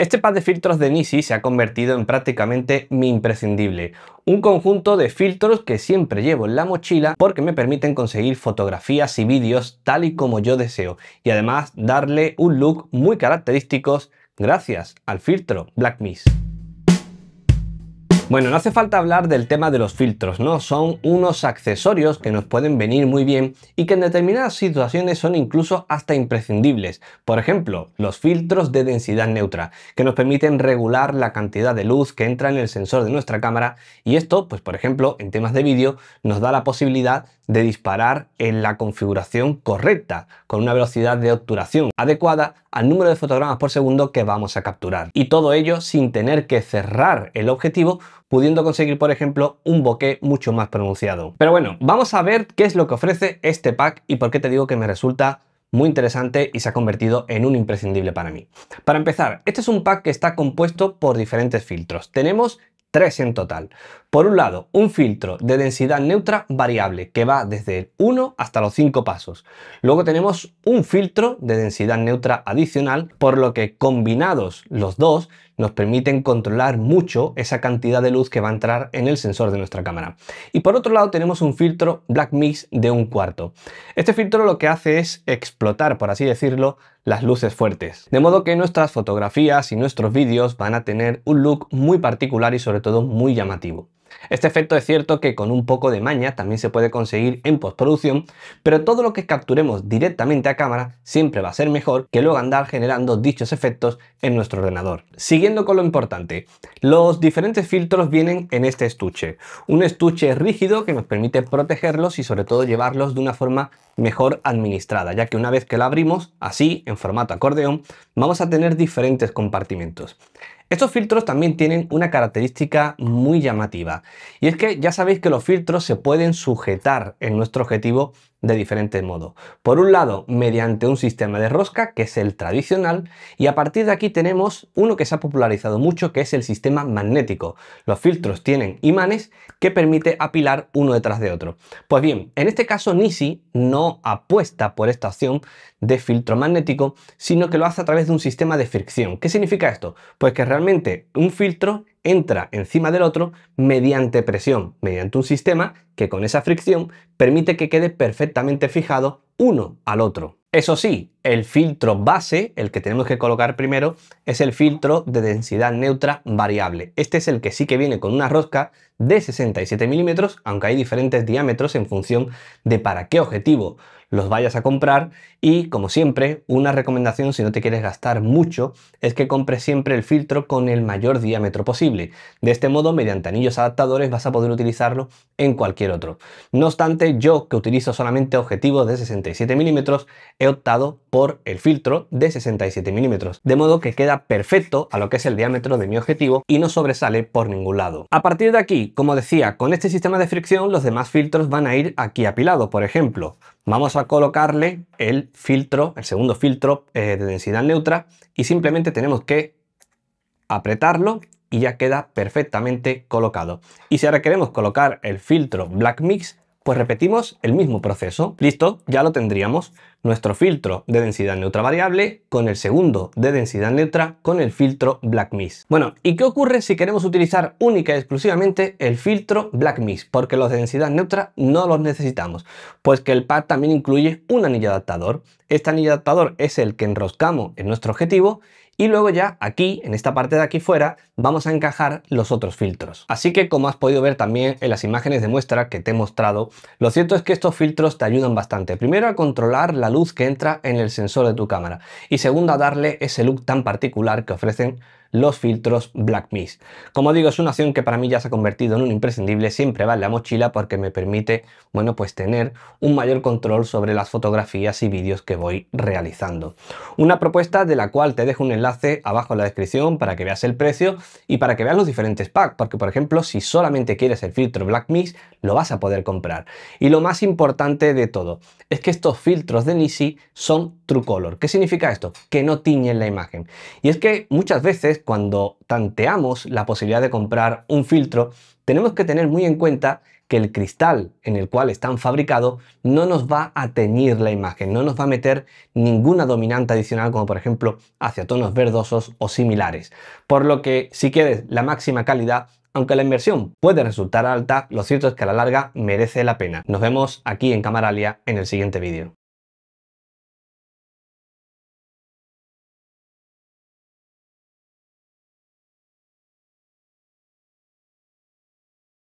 Este par de filtros de Nisi se ha convertido en prácticamente mi imprescindible, un conjunto de filtros que siempre llevo en la mochila porque me permiten conseguir fotografías y vídeos tal y como yo deseo y además darle un look muy característico gracias al filtro Black Mist. Bueno, no hace falta hablar del tema de los filtros, ¿no? Son unos accesorios que nos pueden venir muy bien y que en determinadas situaciones son incluso hasta imprescindibles. Por ejemplo, los filtros de densidad neutra, que nos permiten regular la cantidad de luz que entra en el sensor de nuestra cámara y esto, pues por ejemplo, en temas de vídeo, nos da la posibilidad de disparar en la configuración correcta, con una velocidad de obturación adecuada al número de fotogramas por segundo que vamos a capturar. Y todo ello sin tener que cerrar el objetivo, pudiendo conseguir, por ejemplo, un bokeh mucho más pronunciado. Pero bueno, vamos a ver qué es lo que ofrece este pack y por qué te digo que me resulta muy interesante y se ha convertido en un imprescindible para mí. Para empezar, este es un pack que está compuesto por diferentes filtros. Tenemos tres en total. Por un lado, un filtro de densidad neutra variable que va desde el 1 hasta los 5 pasos. Luego tenemos un filtro de densidad neutra adicional, por lo que combinados los dos nos permiten controlar mucho esa cantidad de luz que va a entrar en el sensor de nuestra cámara. Y por otro lado tenemos un filtro Black Mix de un cuarto. Este filtro lo que hace es explotar, por así decirlo, las luces fuertes. De modo que nuestras fotografías y nuestros vídeos van a tener un look muy particular y sobre todo muy llamativo. Este efecto es cierto que con un poco de maña también se puede conseguir en postproducción, pero todo lo que capturemos directamente a cámara siempre va a ser mejor que luego andar generando dichos efectos en nuestro ordenador. Siguiendo con lo importante, los diferentes filtros vienen en este estuche. Un estuche rígido que nos permite protegerlos y sobre todo llevarlos de una forma mejor administrada, ya que una vez que lo abrimos, así, en formato acordeón, vamos a tener diferentes compartimentos. Estos filtros también tienen una característica muy llamativa y es que ya sabéis que los filtros se pueden sujetar en nuestro objetivo de diferente modos. Por un lado, mediante un sistema de rosca, que es el tradicional, y a partir de aquí tenemos uno que se ha popularizado mucho, que es el sistema magnético. Los filtros tienen imanes que permite apilar uno detrás de otro. Pues bien, en este caso Nisi no apuesta por esta opción de filtro magnético, sino que lo hace a través de un sistema de fricción. ¿Qué significa esto? Pues que realmente un filtro entra encima del otro mediante presión, mediante un sistema que con esa fricción permite que quede perfectamente fijado uno al otro. Eso sí, el filtro base, el que tenemos que colocar primero, es el filtro de densidad neutra variable. Este es el que sí que viene con una rosca de 67 milímetros, aunque hay diferentes diámetros en función de para qué objetivo los vayas a comprar. Y como siempre, una recomendación si no te quieres gastar mucho es que compres siempre el filtro con el mayor diámetro posible. De este modo, mediante anillos adaptadores vas a poder utilizarlo en cualquier otro. No obstante, yo que utilizo solamente objetivos de 67 milímetros, he optado por el filtro de 67 milímetros, de modo que queda perfecto a lo que es el diámetro de mi objetivo y no sobresale por ningún lado. A partir de aquí, como decía, con este sistema de fricción los demás filtros van a ir aquí apilados, por ejemplo, vamos a colocarle el filtro, el segundo filtro eh, de densidad neutra y simplemente tenemos que apretarlo y ya queda perfectamente colocado. Y si ahora queremos colocar el filtro Black Mix, pues repetimos el mismo proceso. Listo, ya lo tendríamos. Nuestro filtro de densidad neutra variable con el segundo de densidad neutra con el filtro Black miss. Bueno, ¿y qué ocurre si queremos utilizar única y exclusivamente el filtro Black miss? Porque los de densidad neutra no los necesitamos. Pues que el pad también incluye un anillo adaptador. Este anillo adaptador es el que enroscamos en nuestro objetivo y luego ya aquí, en esta parte de aquí fuera, vamos a encajar los otros filtros. Así que como has podido ver también en las imágenes de muestra que te he mostrado, lo cierto es que estos filtros te ayudan bastante. Primero a controlar la luz que entra en el sensor de tu cámara y segundo a darle ese look tan particular que ofrecen los filtros Black Mist. Como digo, es una opción que para mí ya se ha convertido en un imprescindible, siempre va en la mochila porque me permite, bueno, pues tener un mayor control sobre las fotografías y vídeos que voy realizando. Una propuesta de la cual te dejo un enlace abajo en la descripción para que veas el precio y para que veas los diferentes packs, porque por ejemplo, si solamente quieres el filtro Black Mist, lo vas a poder comprar. Y lo más importante de todo es que estos filtros de Nisi son True Color. ¿Qué significa esto? Que no tiñen la imagen. Y es que muchas veces cuando tanteamos la posibilidad de comprar un filtro, tenemos que tener muy en cuenta que el cristal en el cual están fabricados no nos va a teñir la imagen, no nos va a meter ninguna dominante adicional como por ejemplo hacia tonos verdosos o similares. Por lo que si quieres la máxima calidad, aunque la inversión puede resultar alta, lo cierto es que a la larga merece la pena. Nos vemos aquí en Camaralia en el siguiente vídeo.